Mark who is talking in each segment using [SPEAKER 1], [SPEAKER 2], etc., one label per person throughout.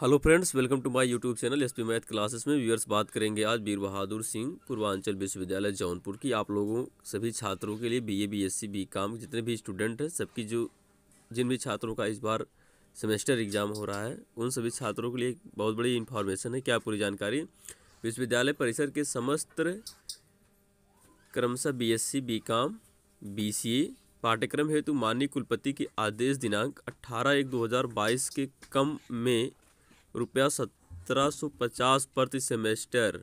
[SPEAKER 1] hello friends welcome to my YouTube channel S P math classes में viewers बात करेंगे आज वीर बहादुर सिंह पूर्वांचल विश्वविद्यालय जौनपुर की आप लोगों सभी छात्रों के लिए बीए बीएससी बीकॉम जितने भी स्टूडेंट हैं सबकी जो जिन भी छात्रों का इस बार सेमेस्टर एग्ज़ाम हो रहा है उन सभी छात्रों के लिए बहुत बड़ी इन्फॉर्मेशन है क्या पूरी जानकारी विश्वविद्यालय परिसर के समस्त क्रमशः बी एस सी पाठ्यक्रम हेतु माननीय कुलपति के आदेश दिनांक 18 एक 2022 के कम में रुपया सत्रह सौ पचास प्रति सेमेस्टर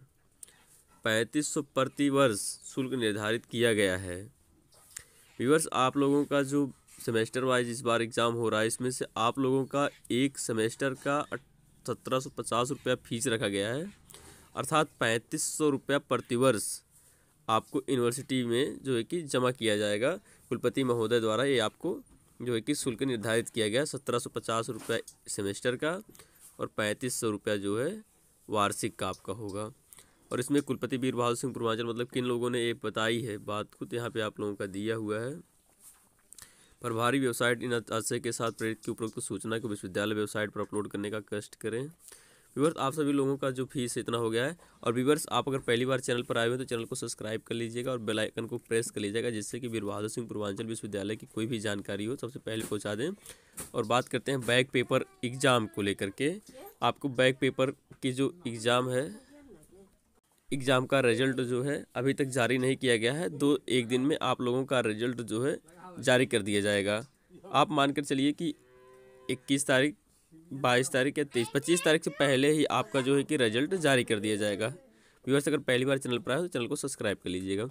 [SPEAKER 1] पैंतीस सौ प्रति वर्ष शुल्क निर्धारित किया गया है व्यूवर्स आप लोगों का जो सेमेस्टर वाइज इस बार एग्ज़ाम हो रहा है इसमें से आप लोगों का एक सेमेस्टर का सत्रह सौ पचास रुपया फीस रखा गया है अर्थात पैंतीस सौ रुपया प्रतिवर्ष आपको यूनिवर्सिटी में जो है कि जमा किया जाएगा कुलपति महोदय द्वारा ये आपको जो है कि शुल्क निर्धारित किया गया सत्रह सौ पचास रुपये सेमेस्टर का और पैंतीस सौ रुपया जो है वार्षिक का आपका होगा और इसमें कुलपति वीर बहादुर सिंह पूर्वांचल मतलब किन लोगों ने ये बताई है बात खुद यहाँ पे आप लोगों का दिया हुआ है प्रभारी वेबसाइट इन आशय के साथ प्रेरित की उपरोक्त सूचना को विश्वविद्यालय वेबसाइट पर अपलोड करने का कष्ट करें व्यूवर्स आप सभी लोगों का जो फीस इतना हो गया है और व्यूवर्स आप अगर पहली बार चैनल पर आए हुए तो चैनल को सब्सक्राइब कर लीजिएगा और बेल आइकन को प्रेस कर लीजिएगा जिससे कि वीर बहादुर सिंह पूर्वांचल विश्वविद्यालय की कोई भी जानकारी हो सबसे पहले पहुँचा दें और बात करते हैं बैक पेपर एग्ज़ाम को लेकर के आपको बैक पेपर की जो एग्ज़ाम है एग्ज़ाम का रिजल्ट जो है अभी तक जारी नहीं किया गया है दो एक दिन में आप लोगों का रिजल्ट जो है जारी कर दिया जाएगा आप मानकर चलिए कि इक्कीस तारीख बाईस तारीख या तेईस पच्चीस तारीख से पहले ही आपका जो है कि रिजल्ट जारी कर दिया जाएगा व्यूअर्स अगर पहली बार चैनल पर आए तो चैनल को सब्सक्राइब कर लीजिएगा